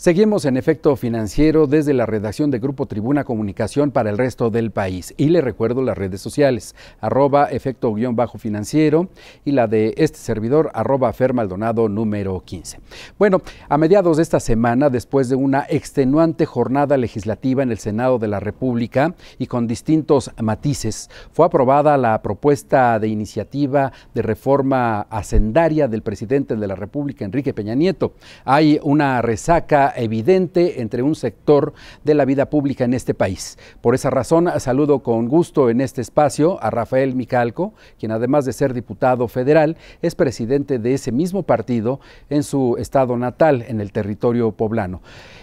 Seguimos en efecto financiero desde la redacción de Grupo Tribuna Comunicación para el resto del país. Y le recuerdo las redes sociales, arroba efecto-financiero y la de este servidor, arroba fermaldonado número 15. Bueno, a mediados de esta semana, después de una extenuante jornada legislativa en el Senado de la República y con distintos matices, fue aprobada la propuesta de iniciativa de reforma hacendaria del presidente de la República, Enrique Peña Nieto. Hay una resaca evidente entre un sector de la vida pública en este país. Por esa razón, saludo con gusto en este espacio a Rafael Micalco, quien además de ser diputado federal, es presidente de ese mismo partido en su estado natal, en el territorio poblano.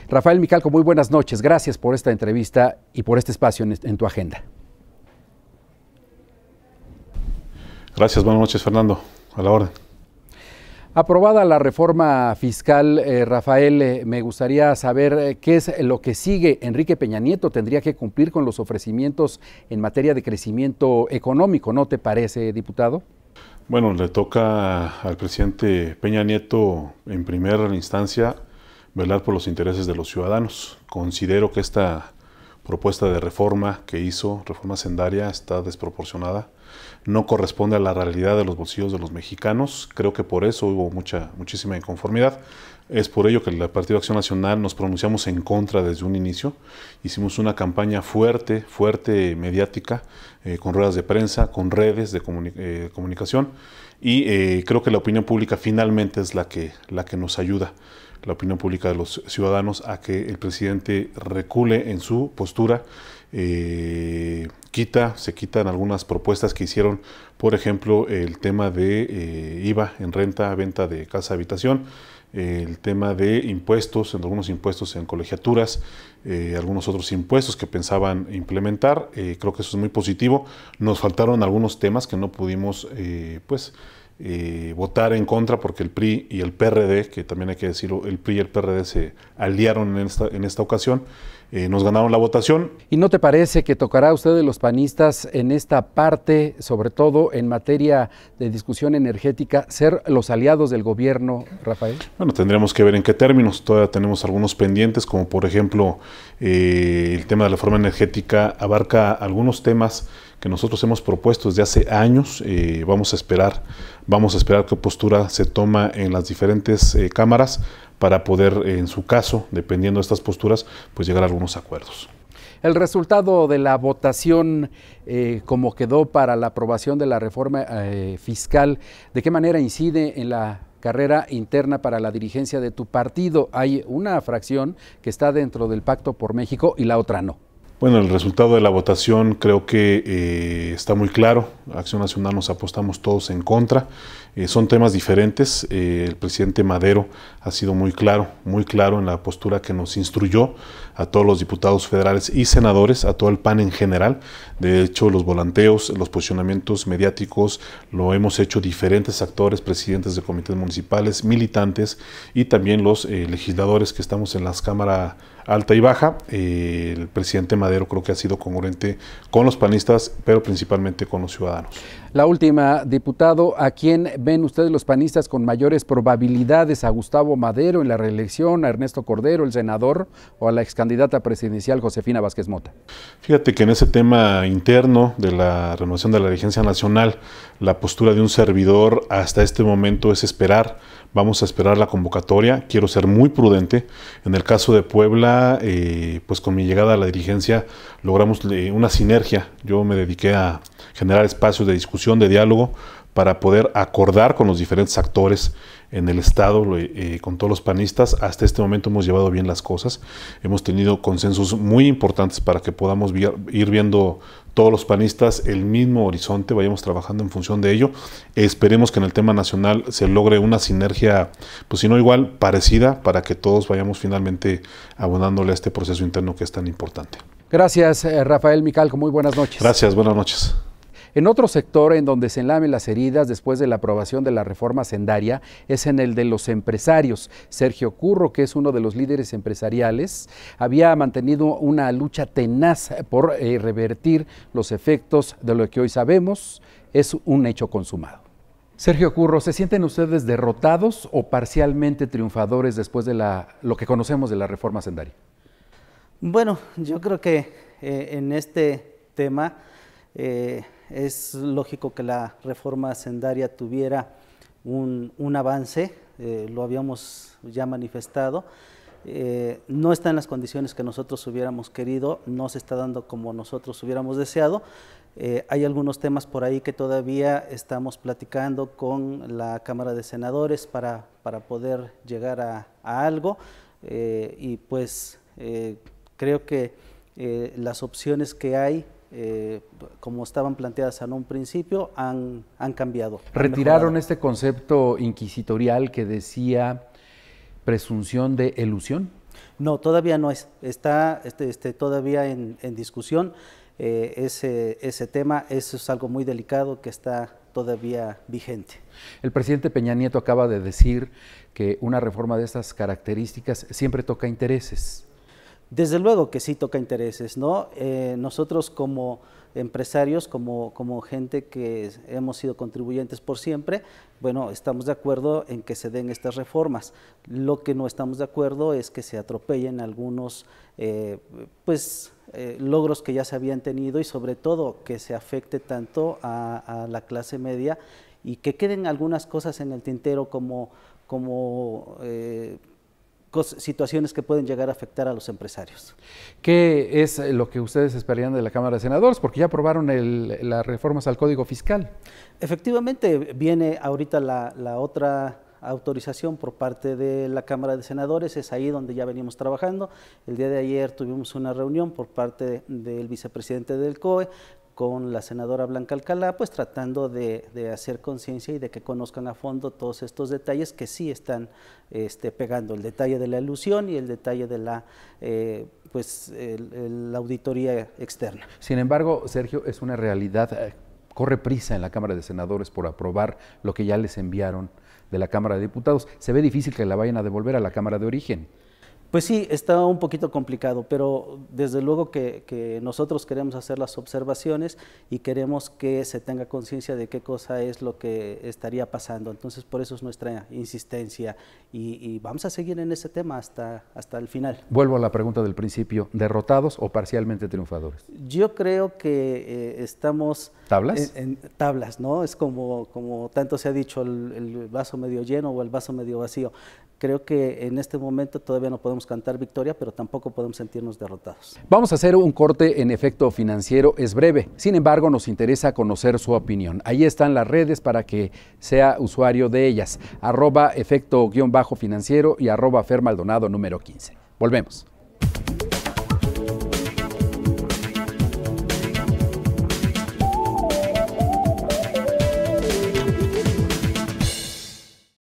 Rafael Micalco, muy buenas noches. Gracias por esta entrevista y por este espacio en tu agenda. Gracias, buenas noches, Fernando. A la orden. Aprobada la reforma fiscal, eh, Rafael, eh, me gustaría saber eh, qué es lo que sigue. Enrique Peña Nieto tendría que cumplir con los ofrecimientos en materia de crecimiento económico, ¿no te parece, diputado? Bueno, le toca al presidente Peña Nieto, en primera instancia, velar por los intereses de los ciudadanos. Considero que esta propuesta de reforma que hizo, reforma sendaria, está desproporcionada no corresponde a la realidad de los bolsillos de los mexicanos. Creo que por eso hubo mucha, muchísima inconformidad. Es por ello que el Partido Acción Nacional nos pronunciamos en contra desde un inicio. Hicimos una campaña fuerte, fuerte mediática, eh, con ruedas de prensa, con redes de eh, comunicación. Y eh, creo que la opinión pública finalmente es la que, la que nos ayuda, la opinión pública de los ciudadanos, a que el presidente recule en su postura se quitan algunas propuestas que hicieron, por ejemplo, el tema de eh, IVA en renta, venta de casa habitación, el tema de impuestos, en algunos impuestos en colegiaturas, eh, algunos otros impuestos que pensaban implementar. Eh, creo que eso es muy positivo. Nos faltaron algunos temas que no pudimos, pues, votar en contra porque el PRI y el PRD, que también hay que decirlo, el PRI y el PRD se aliaron en esta, en esta ocasión, eh, nos ganaron la votación. ¿Y no te parece que tocará a ustedes los panistas en esta parte, sobre todo en materia de discusión energética, ser los aliados del gobierno, Rafael? Bueno, tendríamos que ver en qué términos. Todavía tenemos algunos pendientes, como por ejemplo eh, el tema de la reforma energética abarca algunos temas que nosotros hemos propuesto desde hace años. Eh, vamos a esperar, vamos a esperar qué postura se toma en las diferentes cámaras para poder, eh, en su caso, dependiendo de estas posturas, pues llegar a algunos acuerdos. El resultado de la votación, eh, como quedó para la aprobación de la reforma eh, fiscal, ¿de qué manera incide en la carrera interna para la dirigencia de tu partido? Hay una fracción que está dentro del Pacto por México y la otra no. Bueno, el resultado de la votación creo que está muy claro. Acción Nacional nos apostamos todos en contra. Eh, son temas diferentes. Eh, el presidente Madero ha sido muy claro, muy claro en la postura que nos instruyó a todos los diputados federales y senadores, a todo el PAN en general. De hecho, los volanteos, los posicionamientos mediáticos lo hemos hecho diferentes actores, presidentes de comités municipales, militantes y también los eh, legisladores que estamos en las cámaras alta y baja. el presidente Madero creo que ha sido congruente con los panistas, pero principalmente con los ciudadanos. La última, diputado, ¿a quién ven ustedes los panistas con mayores probabilidades a Gustavo Madero en la reelección, a Ernesto Cordero, el senador, o a la excandidata presidencial Josefina Vázquez Mota? Fíjate que en ese tema interno de la renovación de la dirigencia nacional, la postura de un servidor hasta este momento es esperar. Vamos a esperar la convocatoria. Quiero ser muy prudente. En el caso de Puebla, eh, pues con mi llegada a la dirigencia logramos eh, una sinergia. Yo me dediqué a generar espacios de discusión, de diálogo para poder acordar con los diferentes actores en el Estado, eh, con todos los panistas. Hasta este momento hemos llevado bien las cosas. Hemos tenido consensos muy importantes para que podamos ir viendo todos los panistas el mismo horizonte, vayamos trabajando en función de ello. Esperemos que en el tema nacional se logre una sinergia, pues si no igual, parecida, para que todos vayamos finalmente abonándole a este proceso interno que es tan importante. Gracias, eh, Rafael Micalco. Muy buenas noches. Gracias, buenas noches. En otro sector en donde se enlamen las heridas después de la aprobación de la reforma sendaria es en el de los empresarios. Sergio Curro, que es uno de los líderes empresariales, había mantenido una lucha tenaz por eh, revertir los efectos de lo que hoy sabemos es un hecho consumado. Sergio Curro, ¿se sienten ustedes derrotados o parcialmente triunfadores después de lo que conocemos de la reforma sendaria? Bueno, yo creo que eh, en este tema eh, es lógico que la reforma hacendaria tuviera un, avance, eh, lo habíamos ya manifestado. Eh, no está en las condiciones que nosotros hubiéramos querido, no se está dando como nosotros hubiéramos deseado. Eh, hay algunos temas por ahí que todavía estamos platicando con la Cámara de Senadores para, poder llegar a algo y pues creo que las opciones que hay eh, como estaban planteadas en un principio, han, han cambiado. Retiraron este concepto inquisitorial que decía presunción de elusión. No, todavía no es, está este, este todavía en, discusión. Eh, ese, ese tema, eso es algo muy delicado que está todavía vigente. El presidente Peña Nieto acaba de decir que una reforma de estas características siempre toca intereses. Desde luego que sí toca intereses, ¿no? Eh, nosotros como empresarios, como, como gente que hemos sido contribuyentes por siempre, bueno, estamos de acuerdo en que se den estas reformas. Lo que no estamos de acuerdo es que se atropellen algunos, eh, pues, eh, logros que ya se habían tenido y sobre todo que se afecte tanto a, la clase media y que queden algunas cosas en el tintero como, como situaciones que pueden llegar a afectar a los empresarios. ¿Qué es eh, lo que ustedes esperan de la Cámara de Senadores? Porque ya aprobaron las reformas al Código Fiscal. Efectivamente, viene ahorita la otra autorización por parte de la Cámara de Senadores, es ahí donde ya venimos trabajando. El día de ayer tuvimos una reunión por parte del vicepresidente del COE con la senadora Blanca Alcalá, pues tratando de, hacer conciencia y de que conozcan a fondo todos estos detalles que sí están este, pegando, el detalle de la ilusión y el detalle de la, eh, pues, la auditoría externa. Sin embargo, Sergio, es una realidad, eh, corre prisa en la Cámara de Senadores por aprobar lo que ya les enviaron de la Cámara de Diputados. Se ve difícil que la vayan a devolver a la Cámara de Origen. Pues sí, está un poquito complicado, pero desde luego que, nosotros queremos hacer las observaciones y queremos que se tenga conciencia de qué cosa es lo que estaría pasando. Entonces, por eso es nuestra insistencia y, vamos a seguir en ese tema hasta, hasta el final. Vuelvo a la pregunta del principio, ¿derrotados o parcialmente triunfadores? Yo creo que eh, estamos... ¿Tablas? En, tablas, ¿no? Es como, como tanto se ha dicho, el vaso medio lleno o el vaso medio vacío Creo que en este momento todavía no podemos cantar victoria, pero tampoco podemos sentirnos derrotados. Vamos a hacer un corte en efecto financiero, es breve. Sin embargo, nos interesa conocer su opinión. Ahí están las redes para que sea usuario de ellas. Arroba efecto-financiero y arroba Fer número 15. Volvemos.